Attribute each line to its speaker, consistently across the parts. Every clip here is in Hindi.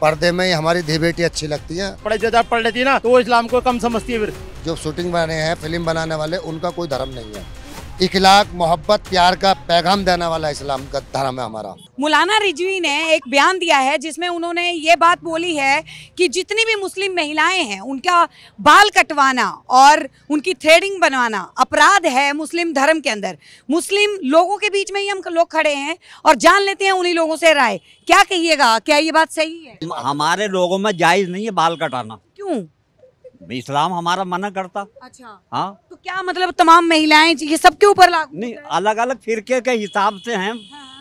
Speaker 1: पर्दे में ही हमारी धी बेटी अच्छी लगती है बड़े ज्यादा पढ़ लेती है ना तो वो इस्लाम को कम समझती है फिर जो शूटिंग बने हैं फिल्म बनाने वाले उनका कोई धर्म नहीं है इखलाक मोहब्बत प्यार का पैगाम देने वाला इस्लाम का धर्म है हमारा
Speaker 2: मौलाना रिजवी ने एक बयान दिया है जिसमें उन्होंने ये बात बोली है कि जितनी भी मुस्लिम महिलाएं हैं उनका बाल कटवाना और उनकी थ्रेडिंग बनवाना अपराध है मुस्लिम धर्म के अंदर मुस्लिम लोगों के बीच में ही हम लोग खड़े हैं और जान लेते हैं उन्हीं लोगों से राय क्या कहिएगा क्या ये बात सही है
Speaker 1: हमारे लोगों में जायज़ नहीं है बाल कटाना क्यों इस्लाम हमारा मना करता अच्छा हाँ तो
Speaker 2: क्या मतलब तमाम महिलाएं ये सबके ऊपर लागू
Speaker 1: नहीं अलग अलग फिरके के हिसाब से हैं हाँ।, हाँ।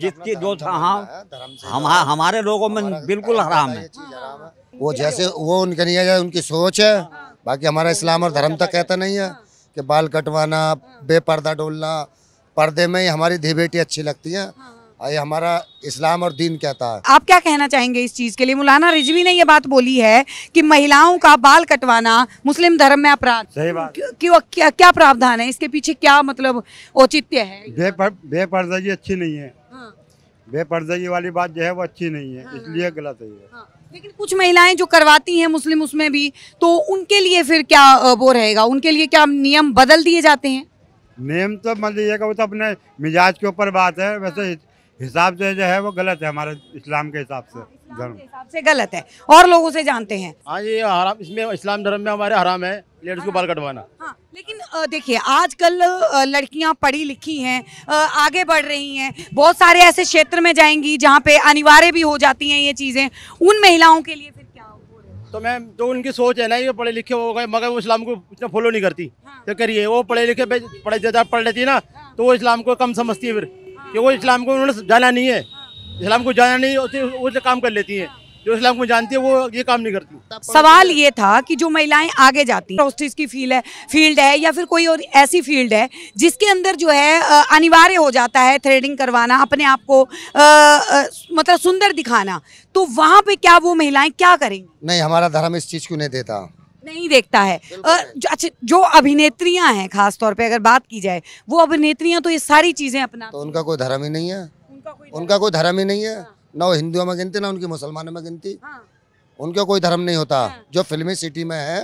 Speaker 1: जिसकी जो था हाँ हम हाँ, हमारे लोगों में बिल्कुल हराम है हाँ, वो जैसे वो उनके नहीं है उनकी सोच है बाकी हमारा इस्लाम और धर्म तक तो कहता नहीं है कि बाल कटवाना बेपर्दा डोलना पर्दे में ही हमारी धी बेटी अच्छी लगती है और ये हमारा इस्लाम और दीन कहता है
Speaker 2: आप क्या कहना चाहेंगे इस चीज़ के लिए मौलाना रिजवी ने ये बात बोली है कि महिलाओं का बाल कटवाना मुस्लिम धर्म में अपराध सही बात क्यों क्या, क्या प्रावधान है इसके पीछे क्या मतलब औचित्य है
Speaker 1: बेपर, बेपर्दगी अच्छी नहीं है हाँ। बेपर्दगी वाली बात जो है वो अच्छी नहीं है हाँ, हाँ। इसलिए गलत है हाँ।
Speaker 2: लेकिन कुछ महिलाएं जो करवाती हैं मुस्लिम उसमें भी तो उनके लिए फिर क्या वो रहेगा उनके लिए क्या नियम बदल दिए जाते हैं
Speaker 1: नियम तो मतलब ये वो तो अपने मिजाज के ऊपर बात है वैसे हिसाब से जो है वो गलत है हमारे इस्लाम के हिसाब से हाँ, धर्म
Speaker 2: से गलत है और लोगों से जानते हैं हाँ जी हराम इसमें इस्लाम धर्म में हमारे हराम है लेडीज को बाल कटवाना हाँ, लेकिन देखिए आजकल लड़कियां पढ़ी लिखी हैं आगे बढ़ रही हैं बहुत सारे ऐसे क्षेत्र में जाएंगी जहाँ पे अनिवार्य भी हो जाती हैं ये चीज़ें उन महिलाओं के लिए फिर क्या तो मैम जो तो उनकी सोच है ना ये पढ़े लिखे हो गए मगर वो इस्लाम को
Speaker 1: इतना फॉलो नहीं करती हाँ। तो करिए वो पढ़े लिखे पढ़े ज्यादा पढ़ लेती है ना हाँ। तो वो इस्लाम को कम समझती
Speaker 2: है फिर कि वो इस्लाम को उन्होंने जाना नहीं है इस्लाम को जाना नहीं है उससे काम कर लेती हैं जो इस्लाम को जानती है वो ये काम नहीं करती सवाल ये था कि जो महिलाएं आगे जाती हैं की फील्ड है फील्ड है या फिर कोई और ऐसी फील्ड है जिसके अंदर जो है अनिवार्य हो जाता है थ्रेडिंग करवाना अपने आप को मतलब सुंदर दिखाना तो वहाँ पे क्या वो महिलाएं क्या करेंगी
Speaker 1: नहीं हमारा धर्म इस चीज़ को नहीं देता
Speaker 2: नहीं देखता है अच्छा जो अभिनेत्रियां हैं खास तौर पे अगर बात की जाए वो अभिनेत्रियां तो ये सारी चीजें अपना
Speaker 1: तो उनका कोई धर्म ही नहीं है उनका कोई धर्म ही नहीं है हाँ। ना वो हिंदुओं में गिनती ना उनकी मुसलमानों में गिनती हाँ। उनका कोई धर्म नहीं होता हाँ। जो फिल्मी सिटी में है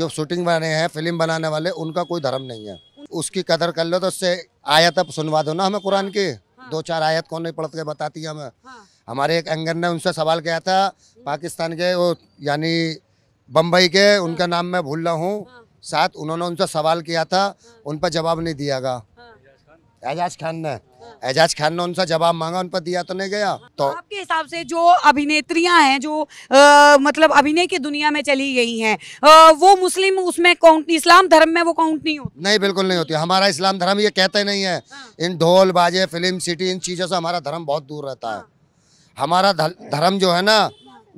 Speaker 1: जो शूटिंग वाले हैं फिल्म बनाने वाले उनका कोई धर्म नहीं है उसकी कदर कर लो तो उससे आयत अब सुनवा दो ना हमें कुरान की दो चार आयत कौन नहीं पढ़ते बताती है हमें हमारे एक एंगर ने उनसे सवाल किया था हम्म। पाकिस्तान के वो यानी बम्बई के हाँ। उनका नाम मैं भूल रहा हूँ हाँ। साथ उन्होंने उनसे सवाल किया था हाँ। उन पर जवाब नहीं दिया गया एजाज खान ने एजाज खान ने उनसे जवाब मांगा उन पर दिया तो नहीं गया तो आपके
Speaker 2: हिसाब से जो अभिनेत्रियां हैं जो आ, मतलब अभिनय की दुनिया में चली गई हैं वो मुस्लिम उसमें काउंट इस्लाम धर्म में वो काउंट नहीं होती
Speaker 1: नहीं बिल्कुल नहीं होती हमारा इस्लाम धर्म ये कहते नहीं है इन ढोल बाजे फिल्म सिटी इन चीज़ों से हमारा धर्म बहुत दूर रहता है हमारा धर्म जो है ना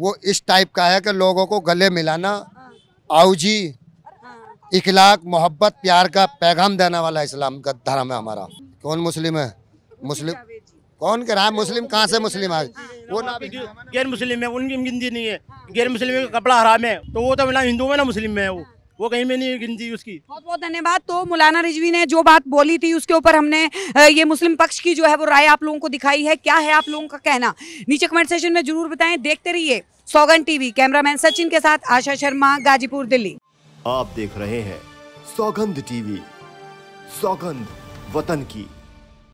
Speaker 1: वो इस टाइप का है कि लोगों को गले मिलाना आओ जी इखलाक मोहब्बत प्यार का पैगाम देने वाला इस्लाम का धर्म है हमारा कौन मुस्लिम है मुस्लिम कौन कह रहा है मुस्लिम कहाँ से मुस्लिम आ वो ना गैर मुस्लिम है उनकी गिनती नहीं है गैर मुस्लिम का कपड़ा हराम है तो वो तो ना हिंदू में ना मुस्लिम में है वो वो कहीं में नहीं गिनती
Speaker 2: उसकी बहुत बहुत धन्यवाद तो मौलाना रिजवी ने जो बात बोली थी उसके ऊपर हमने ये मुस्लिम पक्ष की जो है वो राय आप लोगों को दिखाई है क्या है आप लोगों का कहना नीचे कमेंट सेशन में जरूर बताएं देखते रहिए सौगन टीवी कैमरामैन सचिन के साथ आशा शर्मा गाजीपुर दिल्ली
Speaker 1: आप देख रहे हैं सौगंध टीवी सौगंध वतन की